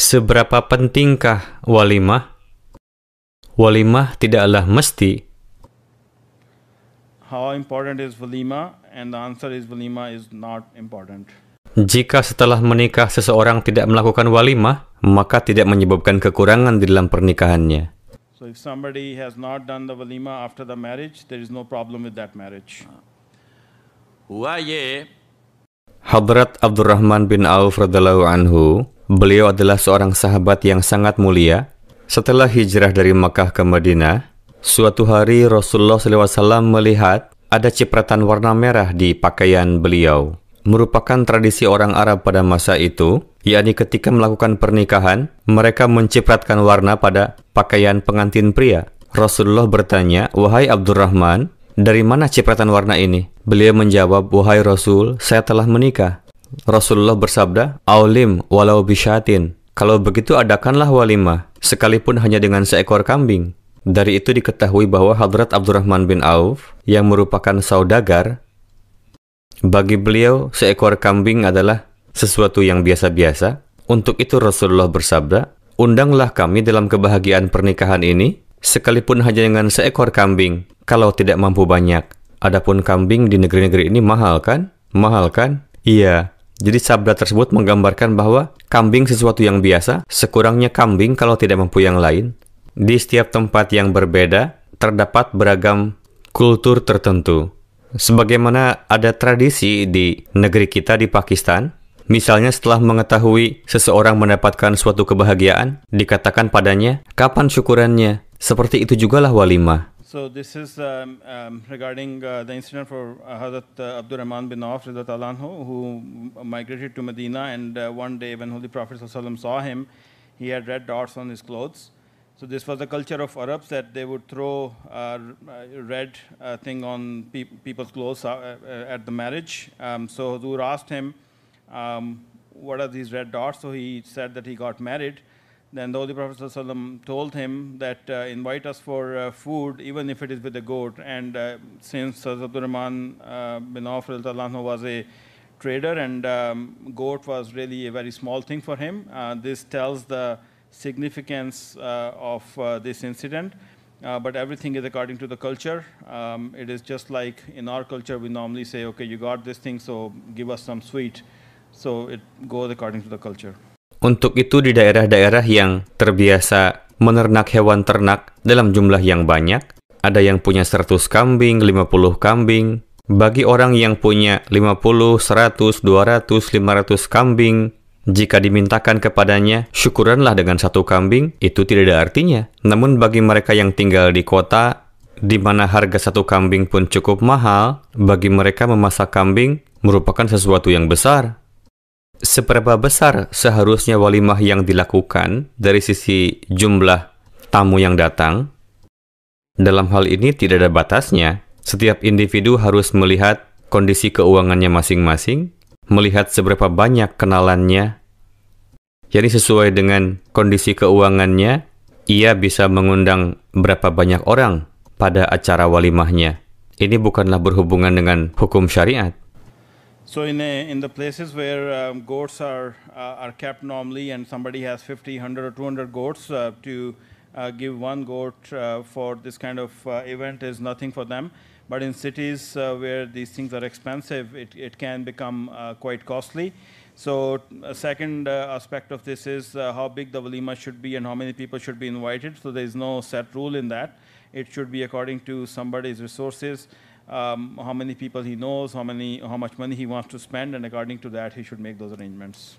Seberapa pentingkah walimah? Walimah tidaklah mesti. How important is walimah? And the answer is walimah is not important. Jika setelah menikah seseorang tidak melakukan walimah, maka tidak menyebabkan kekurangan di dalam pernikahannya. So if somebody has not done the walimah after the marriage, there is no problem with that marriage. Hadrat Abdurrahman bin Auf radhiallahu anhu Beliau adalah seorang sahabat yang sangat mulia. Setelah hijrah dari Mekah ke Madinah, suatu hari Rasulullah SAW melihat ada cipratan warna merah di pakaian beliau. Merupakan tradisi orang Arab pada masa itu, yakni ketika melakukan pernikahan, mereka mencipratkan warna pada pakaian pengantin pria. Rasulullah bertanya, Wahai Abdurrahman, dari mana cipratan warna ini? Beliau menjawab, Wahai Rasul, saya telah menikah. Rasulullah bersabda, Aulim walau bisyatin. Kalau begitu adakanlah walimah, sekalipun hanya dengan seekor kambing. Dari itu diketahui bahwa Hadrat Abdurrahman bin Auf, yang merupakan saudagar, bagi beliau seekor kambing adalah sesuatu yang biasa-biasa. Untuk itu Rasulullah bersabda, Undanglah kami dalam kebahagiaan pernikahan ini, sekalipun hanya dengan seekor kambing, kalau tidak mampu banyak. Adapun kambing di negeri-negeri ini mahal kan? Mahal kan? Iya, jadi sabda tersebut menggambarkan bahwa kambing sesuatu yang biasa, sekurangnya kambing kalau tidak mampu yang lain. Di setiap tempat yang berbeda, terdapat beragam kultur tertentu. Sebagaimana ada tradisi di negeri kita di Pakistan, misalnya setelah mengetahui seseorang mendapatkan suatu kebahagiaan, dikatakan padanya, kapan syukurannya? Seperti itu jugalah walimah. So this is um, um, regarding uh, the incident for uh, Hazrat uh, Abdul Rahman bin Auf Al-Anho, who migrated to Medina and uh, one day when Holy Prophet ﷺ saw him, he had red dots on his clothes. So this was a culture of Arabs that they would throw uh, uh, red thing on pe people's clothes at the marriage. Um, so Hazur asked him, um, what are these red dots? So he said that he got married. Then the Holy Prophet ﷺ told him that uh, invite us for uh, food, even if it is with a goat. And uh, since Hazrat Rahman uh, bin Auf was a trader and um, goat was really a very small thing for him, uh, this tells the significance uh, of uh, this incident. but everything is according to the culture. Um, it is just like in our culture, we normally say, okay, you got this thing, so give us some sweet. So it goes according to the culture. Untuk itu di daerah-daerah yang terbiasa menernak hewan ternak dalam jumlah yang banyak, ada yang punya 100 kambing, 50 kambing. Bagi orang yang punya 50, 100, 200, 500 kambing, jika dimintakan kepadanya, syukuranlah dengan satu kambing, itu tidak ada artinya. Namun bagi mereka yang tinggal di kota, di mana harga satu kambing pun cukup mahal, bagi mereka memasak kambing merupakan sesuatu yang besar seberapa besar seharusnya walimah yang dilakukan dari sisi jumlah tamu yang datang? Dalam hal ini tidak ada batasnya. Setiap individu harus melihat kondisi keuangannya masing-masing, melihat seberapa banyak kenalannya. Jadi sesuai dengan kondisi keuangannya, ia bisa mengundang berapa banyak orang pada acara walimahnya. Ini bukanlah berhubungan dengan hukum syariat. So in, a, in the places where um, goats are, uh, are kept normally and somebody has 50, 100 or 200 goats uh, to uh, give one goat uh, for this kind of uh, event is nothing for them. But in cities uh, where these things are expensive, it, it can become quite costly. So a second aspect of this is how big the walima should be and how many people should be invited. So there is no set rule in that. It should be according to somebody's resources um, how many people he knows, how, many, how much money he wants to spend, and according to that, he should make those arrangements.